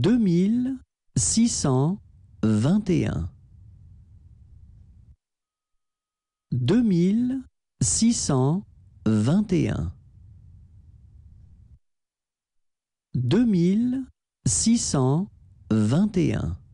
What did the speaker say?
deux mille six cent vingt et un deux mille six cent vingt et un deux mille six cent vingt et un